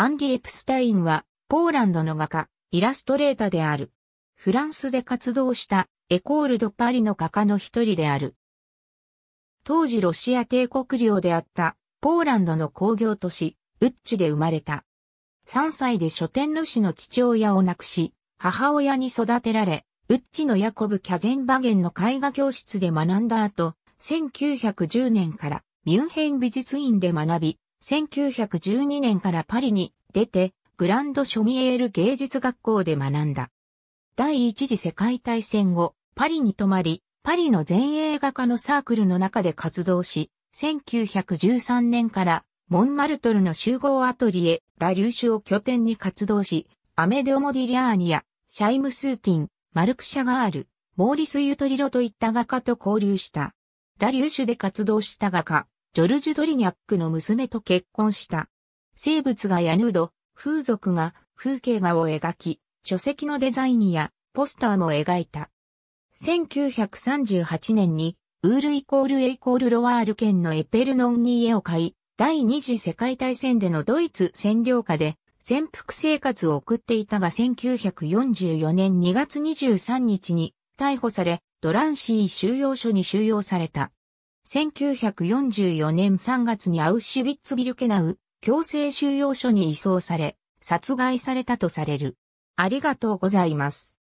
アンディ・エプスタインは、ポーランドの画家、イラストレーターである。フランスで活動したエコール・ド・パリの画家の一人である。当時ロシア帝国領であったポーランドの工業都市、ウッチで生まれた。3歳で書店主の父親を亡くし、母親に育てられ、ウッチのヤコブ・キャゼンバゲンの絵画教室で学んだ後、1910年からミュンヘン美術院で学び、1912年からパリに出て、グランドショミエール芸術学校で学んだ。第一次世界大戦後、パリに泊まり、パリの前衛画家のサークルの中で活動し、1913年からモンマルトルの集合アトリエ、ラ・リューシュを拠点に活動し、アメデオモディリアーニア、シャイム・スーティン、マルク・シャガール、モーリス・ユトリロといった画家と交流した。ラ・リューシュで活動した画家、ジョルジュ・ドリニャックの娘と結婚した。生物画やヌード、風俗が風景画を描き、書籍のデザインやポスターも描いた。1938年にウールイコールエイコールロワール県のエペルノンに家を買い、第二次世界大戦でのドイツ占領下で潜伏生活を送っていたが1944年2月23日に逮捕され、ドランシー収容所に収容された。1944年3月にアウシュビッツビルケナウ強制収容所に移送され、殺害されたとされる。ありがとうございます。